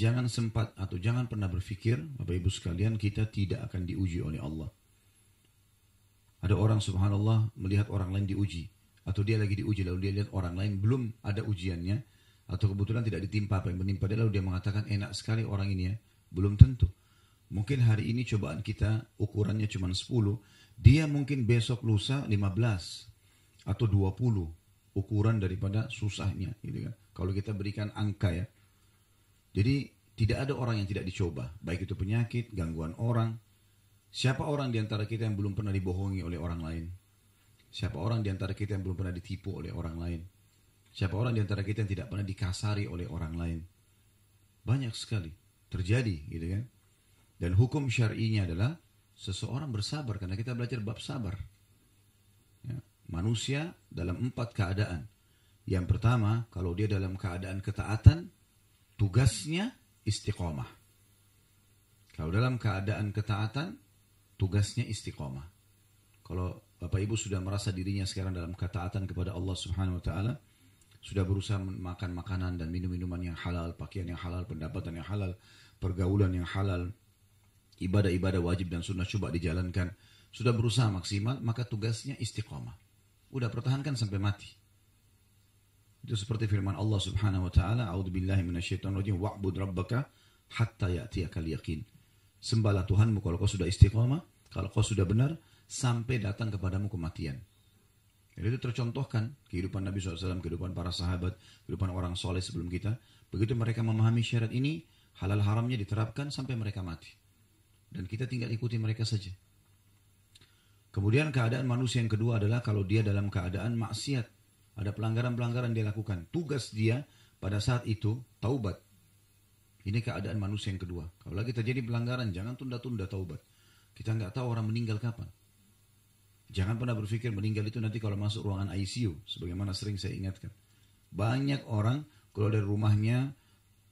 jangan sempat atau jangan pernah berpikir, Bapak Ibu sekalian, kita tidak akan diuji oleh Allah. Ada orang subhanallah melihat orang lain diuji. Atau dia lagi diuji, lalu dia lihat orang lain belum ada ujiannya. Atau kebetulan tidak ditimpa apa yang menimpa dia, lalu dia mengatakan enak sekali orang ini ya. Belum tentu. Mungkin hari ini cobaan kita ukurannya cuma 10. Dia mungkin besok lusa 15 atau 20 ukuran daripada susahnya gitu kan. Kalau kita berikan angka ya. Jadi tidak ada orang yang tidak dicoba, baik itu penyakit, gangguan orang. Siapa orang di antara kita yang belum pernah dibohongi oleh orang lain? Siapa orang di antara kita yang belum pernah ditipu oleh orang lain? Siapa orang di antara kita yang tidak pernah dikasari oleh orang lain? Banyak sekali terjadi gitu kan. Dan hukum syar'inya adalah seseorang bersabar karena kita belajar bab sabar. Ya, manusia dalam empat keadaan. Yang pertama, kalau dia dalam keadaan ketaatan, tugasnya istiqomah. Kalau dalam keadaan ketaatan, tugasnya istiqomah. Kalau Bapak Ibu sudah merasa dirinya sekarang dalam ketaatan kepada Allah Subhanahu wa taala, sudah berusaha makan makanan dan minum minuman yang halal, pakaian yang halal, pendapatan yang halal, pergaulan yang halal, ibadah-ibadah wajib dan sunnah coba dijalankan, sudah berusaha maksimal, maka tugasnya istiqomah. Udah pertahankan sampai mati. Itu seperti firman Allah Subhanahu wa taala, "A'udzubillahi minasyaitonirrajim, wa'bud rabbaka hatta ya'tiyakal yaqin." Sembahlah Tuhanmu kalau kau sudah istiqomah, kalau kau sudah benar, sampai datang kepadamu kematian. Jadi itu tercontohkan kehidupan Nabi SAW, kehidupan para sahabat, kehidupan orang soleh sebelum kita. Begitu mereka memahami syarat ini, halal haramnya diterapkan sampai mereka mati. Dan kita tinggal ikuti mereka saja. Kemudian keadaan manusia yang kedua adalah kalau dia dalam keadaan maksiat. Ada pelanggaran-pelanggaran dia lakukan. Tugas dia pada saat itu taubat. Ini keadaan manusia yang kedua. Kalau lagi terjadi pelanggaran, jangan tunda-tunda taubat. Kita nggak tahu orang meninggal kapan. Jangan pernah berpikir meninggal itu nanti kalau masuk ruangan ICU, sebagaimana sering saya ingatkan. Banyak orang keluar dari rumahnya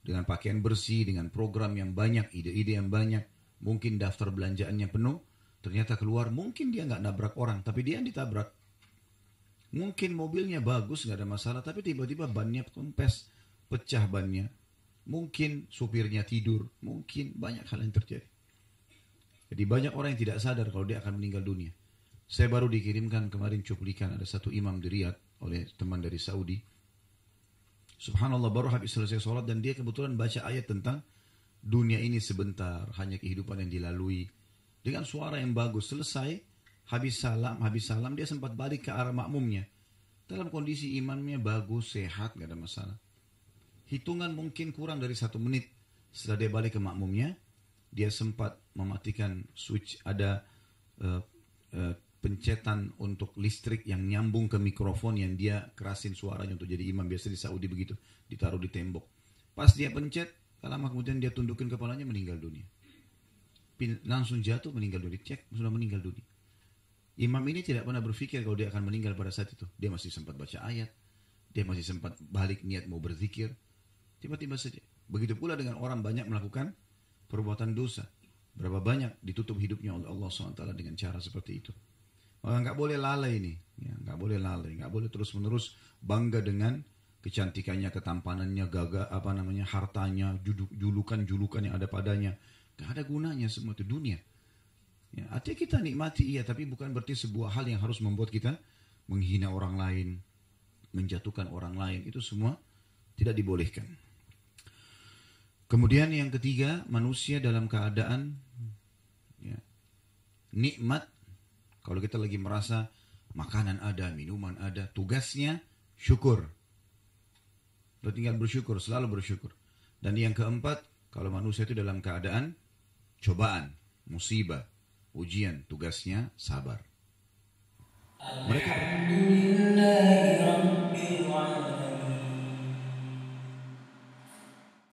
dengan pakaian bersih, dengan program yang banyak, ide-ide yang banyak, mungkin daftar belanjaannya penuh, ternyata keluar mungkin dia nggak nabrak orang, tapi dia yang ditabrak. Mungkin mobilnya bagus, nggak ada masalah, tapi tiba-tiba bannya kempes, pecah bannya. Mungkin supirnya tidur, mungkin banyak hal yang terjadi. Jadi banyak orang yang tidak sadar kalau dia akan meninggal dunia. Saya baru dikirimkan kemarin cuplikan ada satu imam di Riyadh oleh teman dari Saudi. Subhanallah baru habis selesai sholat dan dia kebetulan baca ayat tentang dunia ini sebentar, hanya kehidupan yang dilalui. Dengan suara yang bagus selesai, Habis salam, habis salam dia sempat balik ke arah makmumnya. Dalam kondisi imannya bagus, sehat, gak ada masalah. Hitungan mungkin kurang dari satu menit. Setelah dia balik ke makmumnya, dia sempat mematikan switch ada uh, uh, pencetan untuk listrik yang nyambung ke mikrofon yang dia kerasin suaranya untuk jadi imam biasa di Saudi begitu ditaruh di tembok pas dia pencet lama kemudian dia tundukin kepalanya meninggal dunia langsung jatuh meninggal dunia cek sudah meninggal dunia Imam ini tidak pernah berpikir kalau dia akan meninggal pada saat itu. Dia masih sempat baca ayat, dia masih sempat balik niat mau berzikir. Tiba-tiba saja. Begitu pula dengan orang banyak melakukan perbuatan dosa. Berapa banyak ditutup hidupnya oleh Allah SWT dengan cara seperti itu. Maka nggak boleh lalai ini, ya, nggak boleh lalai, nggak boleh terus-menerus bangga dengan kecantikannya, ketampanannya, gagah apa namanya hartanya, julukan-julukan yang ada padanya. Gak ada gunanya semua itu dunia. Ya, artinya kita nikmati iya, tapi bukan berarti sebuah hal yang harus membuat kita menghina orang lain, menjatuhkan orang lain. Itu semua tidak dibolehkan. Kemudian yang ketiga, manusia dalam keadaan ya, nikmat. Kalau kita lagi merasa makanan ada, minuman ada, tugasnya syukur. Lo tinggal bersyukur, selalu bersyukur. Dan yang keempat, kalau manusia itu dalam keadaan cobaan, musibah, ujian tugasnya sabar. Mereka